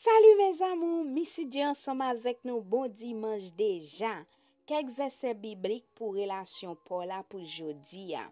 Salou mèz amou, misi di an soma vek nou bon dimanj dejan. Kèk vese bibrik pou relasyon pou la pou jodi ya?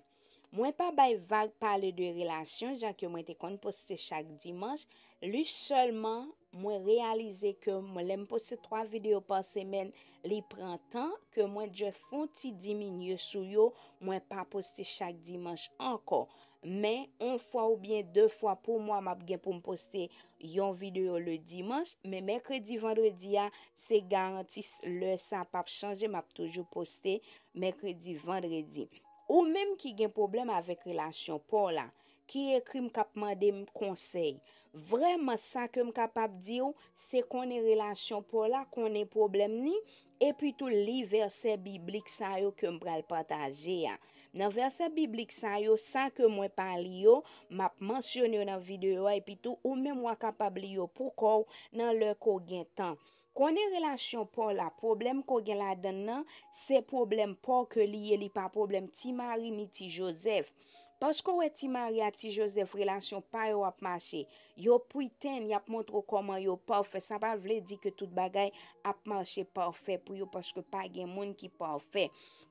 Mwen pa bay vag pale de relasyon jan ke mwen te kon poste chak dimanj, lu solman... Mwen realize ke mwen lem poste 3 videyo pan semen li prentan, ke mwen dje fon ti diminye sou yo, mwen pa poste chak dimanche anko. Men, on fwa ou bien 2 fwa pou mwen map gen pou m poste yon videyo le dimanche, men Mekredi-Vendredi a, se garantis le san pap chanje map toujou poste Mekredi-Vendredi. Ou menm ki gen problem avek relasyon pou la, ki ekri m kap mande m konsey. Vreman sa kem kapap diyo, se konen relasyon pou la, konen problem ni, epi tou li verse biblik sa yo kem pral pataje ya. Nan verse biblik sa yo, sa kem mwen pali yo, map mansyon yo nan videyo, epi tou ou men mwen kapap li yo pou kor nan lor kogen tan. Konen relasyon pou la, problem kogen la den nan, se problem pou ke liye li pa problem ti Marie ni ti Joseph. Pas kon wè ti Maria, ti Joseph, relasyon pa yo ap mache, yo pou iten, yo ap montro koman yo pa ou fe, sa pa vle di ke tout bagay ap mache pa ou fe pou yo paske pa gen moun ki pa ou fe.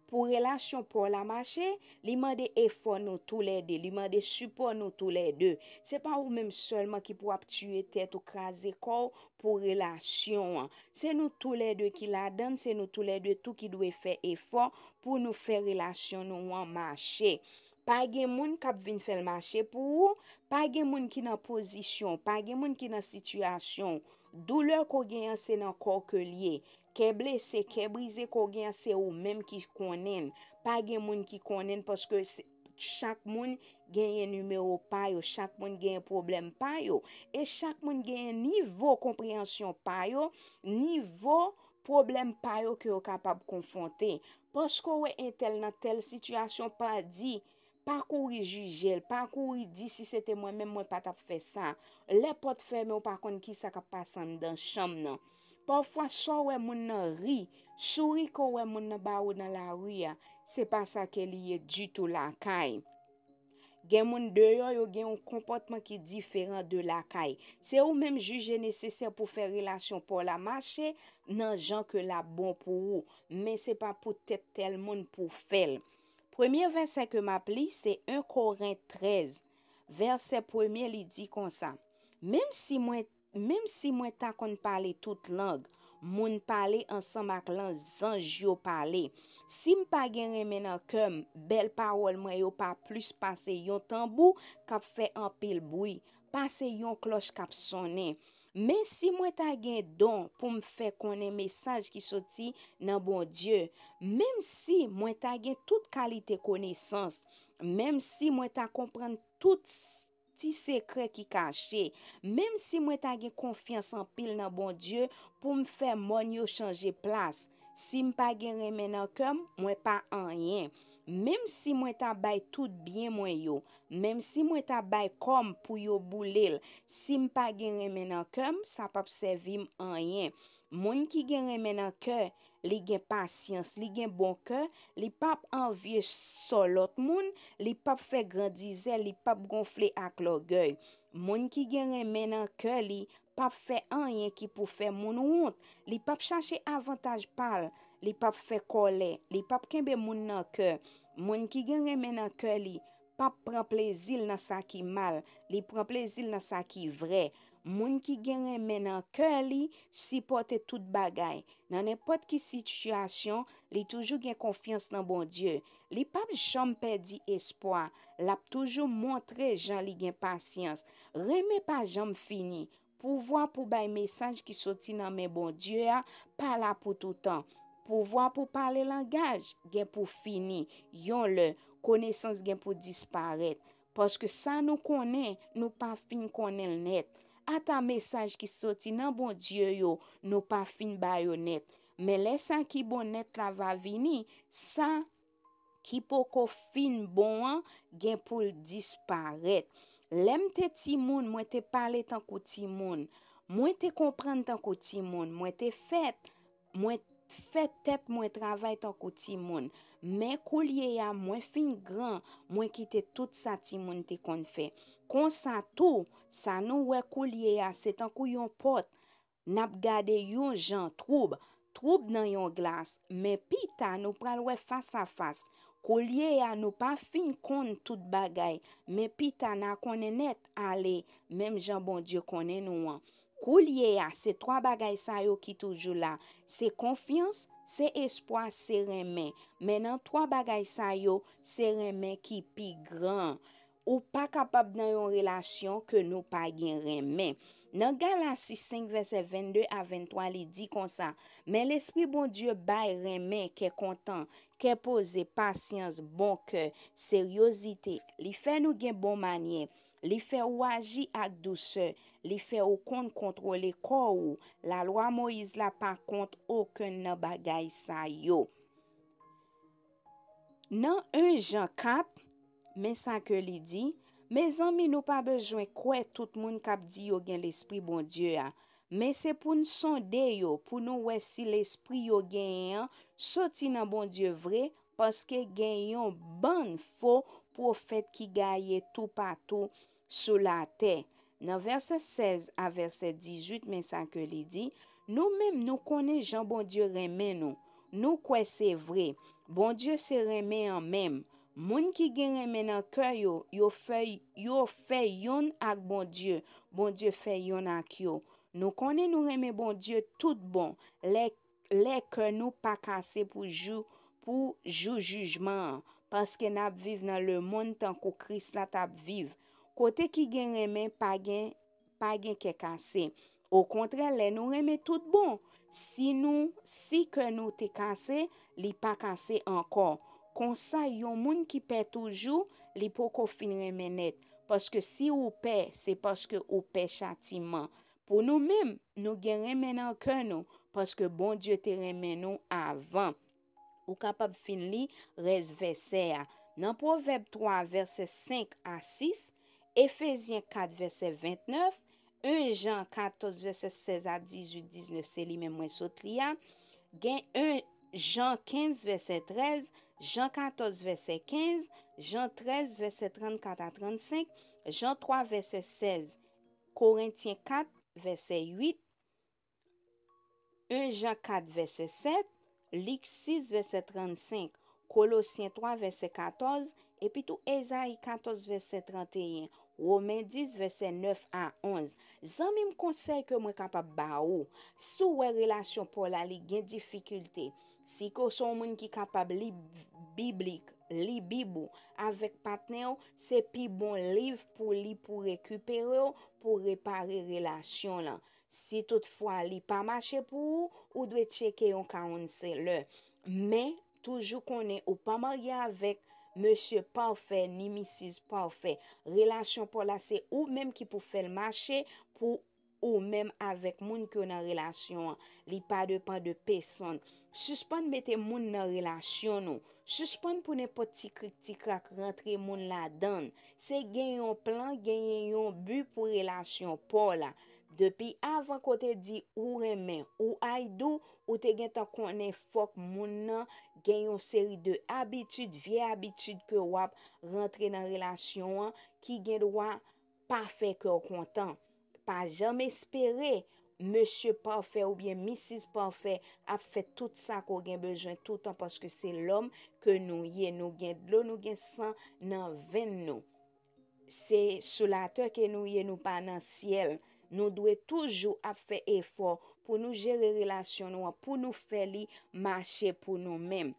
Po relasyon pou la mache, li mande efo nou tou lè de, li mande supo nou tou lè de. Se pa ou mèm solman ki pou ap tue tèt ou krasi kò pou relasyon. Se nou tou lè de ki la dan, se nou tou lè de tou ki dwe fe efo pou nou fe relasyon nou an mache. pa gen moun kap vin fel mache pou ou, pa gen moun ki nan pozisyon, pa gen moun ki nan sityasyon, douler ko gen yase nan kor ke liye, ke ble se, ke brize ko gen yase ou, mem ki konen, pa gen moun ki konen, poske chak moun gen yon numero payo, chak moun gen yon problem payo, e chak moun gen yon nivou komprehensyon payo, nivou problem payo ki ou kapab konfonte. Poske ou e tel nan tel sityasyon pa di, Par kou ri jujel, par kou ri di si se te mwen men mwen pat ap fe sa. Le pot fe men ou par kon ki sa ka pasan dan chom nan. Par fwa so we moun nan ri, sou ri ko we moun nan ba ou nan la ria, se pa sa ke liye djitou lakay. Gen moun deyo yo gen yon kompotman ki diferan de lakay. Se ou menm juje neseser pou fe relasyon pou la mache, nan jan ke la bon pou ou. Men se pa pou tete tel moun pou felm. Premye verse ke map li, se 1 Korin 13. Verse premye li di kon sa. Mem si mwen ta kon pale tout lang, moun pale ansan mak lan zanj yo pale. Si mpa genren menan kem, bel parol mwen yo pa plus pase yon tambou kap fe anpe lbouy. Pase yon kloch kap sonen. Mwen si mwen ta gen don pou mfe konen mesaj ki soti nan bon Diyo, mwen si mwen ta gen tout kalite konesans, mwen si mwen ta kompren tout ti sekre ki kache, mwen si mwen ta gen konfiansan pil nan bon Diyo pou mfe mwen yo chanje plas, si mwen pa gen remen nan kom, mwen pa an yen. Mem si mwen tabay tout byen mwen yo, mem si mwen tabay kom pou yo boulel, si mpa genye menakom, sa pa psevim anyen. Moun ki gen remen an ke, li gen pasyans, li gen bon ke, li pap an vie solot moun, li pap fe grandize, li pap gonfle ak lo gey. Moun ki gen remen an ke li, pap fe an yen ki pou fe moun wout. Li pap chache avantaj pal, li pap fe kole, li pap kenbe moun nan ke, moun ki gen remen an ke li. Pap pran plezil nan saki mal, li pran plezil nan saki vre. Moun ki gen remen nan ke li, si pote tout bagay. Nan ne pote ki situasyon, li toujou gen konfians nan bon die. Li pap jom pedi espoi, lap toujou montre jan li gen pasyans. Reme pa jom fini, pou vwa pou bay mesaj ki soti nan men bon die a, pa la pou toutan, pou vwa pou pale langaj, gen pou fini, yon le. konesans gen pou disparet. Poske sa nou konen, nou pa fin konen l net. Ata mesaj ki soti nan bon Diyoyo, nou pa fin bayo net. Me lesan ki bon net la va vini, sa ki pou kon fin bon, gen pou disparet. Lem te timoun, mwen te pale tankou timoun. Mwen te kompran tankou timoun, mwen te fet, mwen te... Fè tèt mwen travay tan kouti moun, mwen kou liye ya mwen fin gran mwen kite tout sa ti moun te kon fè. Kon sa tou, sa nou wè kou liye ya, se tan kou yon pot, nap gade yon jan troub, troub nan yon glas, mwen pita nou pral wè fas a fas. Kou liye ya nou pa fin kon tout bagay, mwen pita nan kon net ale, menm jan bon diyo kon enou an. Kou liye a se 3 bagay sayo ki toujou la. Se konfians, se espwa, se remen. Men nan 3 bagay sayo, se remen ki pi gran. Ou pa kapab nan yon relasyon ke nou pa gen remen. Nan Galas 6, 5, verset 22 a 23 li di kon sa. Men l'esprit bon dieu bay remen, ke kontan, ke pose, pasyans, bon keur, seryosite. Li fe nou gen bon manye. Li fe waji ak dou se, li fe ou kont kontro le kor ou, la lwa Moïse la pa kont ou ke nan bagay sa yo. Nan un jan kap, men san ke li di, men zan mi nou pa bejwen kwe tout moun kap di yo gen l'esprit bon die a. Men se pou n son de yo, pou nou wè si l'esprit yo gen yon, soti nan bon die vre, paske gen yon ban fo pou fèt ki gaye tou patou. Sou la te, nan verse 16 a verse 18 men sa ke li di, nou men nou konen jan bon Diyo remen nou. Nou kwe se vre, bon Diyo se remen an men. Moun ki gen remen an ke yo, yo fe yon ak bon Diyo, bon Diyo fe yon ak yo. Nou konen nou remen bon Diyo tout bon, le ke nou pa kase pou jou jujman. Paske nap viv nan le moun tanko kris la tap viv. Kote ki gen remen, pa gen ke kase. Ou kontre, le nou remen tout bon. Si nou, si keno te kase, li pa kase ankon. Konsa, yon moun ki pe toujou, li pou kofin remen net. Paske si ou pe, se paske ou pe chatiman. Pou nou mem, nou gen remen anken nou. Paske bon, diyo te remen nou avan. Ou kapap fin li, resve se a. Nan proveb 3, verse 5 a 6, Ephesien 4, verset 29, 1 Jean 14, verset 16, 18, 19, seli men mwen sotria, 1 Jean 15, verset 13, Jean 14, verset 15, Jean 13, verset 34, verset 35, Jean 3, verset 16, Corinthien 4, verset 8, 1 Jean 4, verset 7, Lixis, verset 35, Colossien 3, verset 14, et puis tout Esaïe 14, verset 31, Ou men diz ve se 9 a 11. Zan mi m konsey ke mwen kapap ba ou. Sou we relasyon pou la li gen difikulte. Si ko son moun ki kapap li biblik, li bibou, avek patne ou, se pi bon liv pou li pou rekuperi ou, pou repare relasyon la. Si toutfwa li pa mache pou ou, ou dwe cheke yon ka onse le. Men, toujou konen ou pa marye avek, Monsye pa ou fe, ni misis pa ou fe, relasyon pou la se ou menm ki pou fel mache pou ou menm avèk moun ki ou nan relasyon an, li pa de pa de pe son. Suspon mette moun nan relasyon nou, suspon pou ne poti kriti krak rentre moun la dan, se genyon plan, genyon bu pou relasyon pou la. Depi avan kote di ou remen, ou aido, ou te gen tan konen fok moun nan gen yon seri de abitud, vie abitud ke wap rentre nan relasyon an ki gen dwa pafe ke wak kontan. Pa jam espere, M. Parfè ou bien M. Parfè ap fè tout sa ko gen bejwen tout an paske se lom ke nou yen nou gen. Lo nou gen san nan ven nou. Se sou la te ke nou yen nou pa nan siel. Nou dwe toujou ap fe efor pou nou jere relasyon nou an, pou nou fe li mache pou nou men.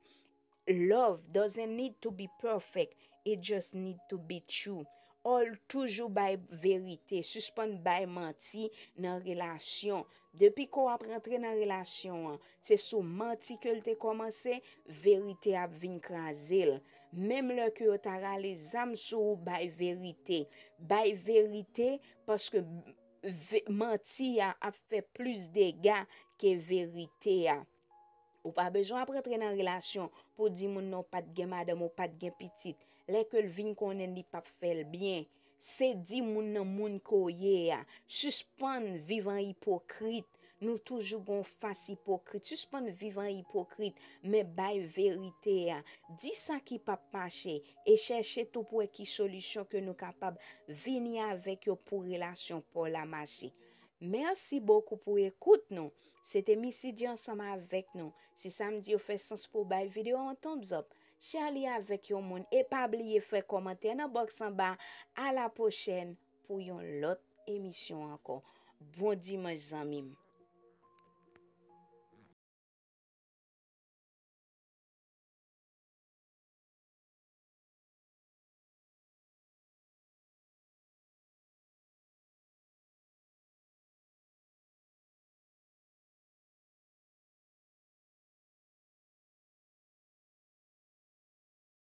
Love doesn't need to be perfect, it just need to be true. All toujou bay verite, suspon bay manti nan relasyon. Depi kon ap rentre nan relasyon an, se sou manti ke lte komanse, verite ap vin krasil. Mem le ke otara le zam sou bay verite. Bay verite, paske... menti a fe plus dega ke verite a. Ou pa bejou apre tre nan relasyon pou di moun nan pat gen madem ou pat gen pitit. Lè ke l vini konen li pa fel bien. Se di moun nan moun koye a. Suspon vivan hipokrite Nou toujougon fasi hipokrit. Souspan vivan hipokrit. Men bay verite ya. Disan ki pap pache. E cheshe tou pou ek ki solisyon. Ke nou kapab vini avèk yo pou relasyon pou la magi. Mersi boku pou ekoute nou. Sete misi di ansama avèk nou. Si samdi yo fè sens pou bay videyo, an tomzop. Chali avèk yo moun. E pabliye fè komante nan bok sanba. A la pochèn pou yon lot emisyon ankon. Bon diman zanmim.